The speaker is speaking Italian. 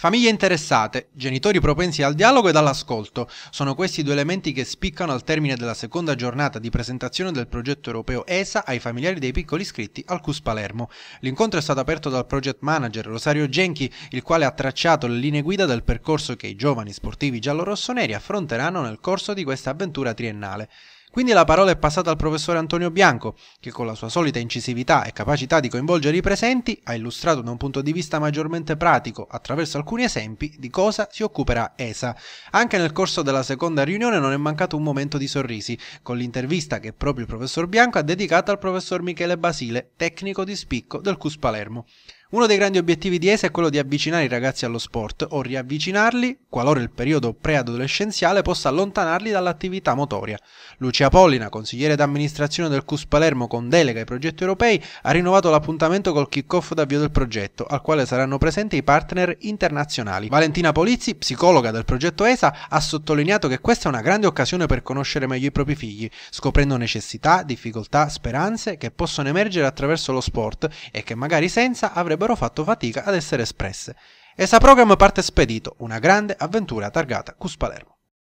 Famiglie interessate, genitori propensi al dialogo ed all'ascolto, sono questi due elementi che spiccano al termine della seconda giornata di presentazione del progetto europeo ESA ai familiari dei piccoli iscritti al CUS Palermo. L'incontro è stato aperto dal project manager Rosario Genchi, il quale ha tracciato le linee guida del percorso che i giovani sportivi giallorossoneri affronteranno nel corso di questa avventura triennale. Quindi la parola è passata al professore Antonio Bianco, che con la sua solita incisività e capacità di coinvolgere i presenti ha illustrato da un punto di vista maggiormente pratico, attraverso alcuni esempi, di cosa si occuperà ESA. Anche nel corso della seconda riunione non è mancato un momento di sorrisi, con l'intervista che proprio il professor Bianco ha dedicato al professor Michele Basile, tecnico di spicco del CUS Palermo. Uno dei grandi obiettivi di ESA è quello di avvicinare i ragazzi allo sport o riavvicinarli, qualora il periodo preadolescenziale possa allontanarli dall'attività motoria. Lucia Pollina, consigliere d'amministrazione del CUS Palermo con delega ai progetti europei, ha rinnovato l'appuntamento col kick-off d'avvio del progetto, al quale saranno presenti i partner internazionali. Valentina Polizzi, psicologa del progetto ESA, ha sottolineato che questa è una grande occasione per conoscere meglio i propri figli, scoprendo necessità, difficoltà, speranze che possono emergere attraverso lo sport e che magari senza avrebbero avrebbero fatto fatica ad essere espresse. E Saprogram parte spedito, una grande avventura targata Cus Palermo.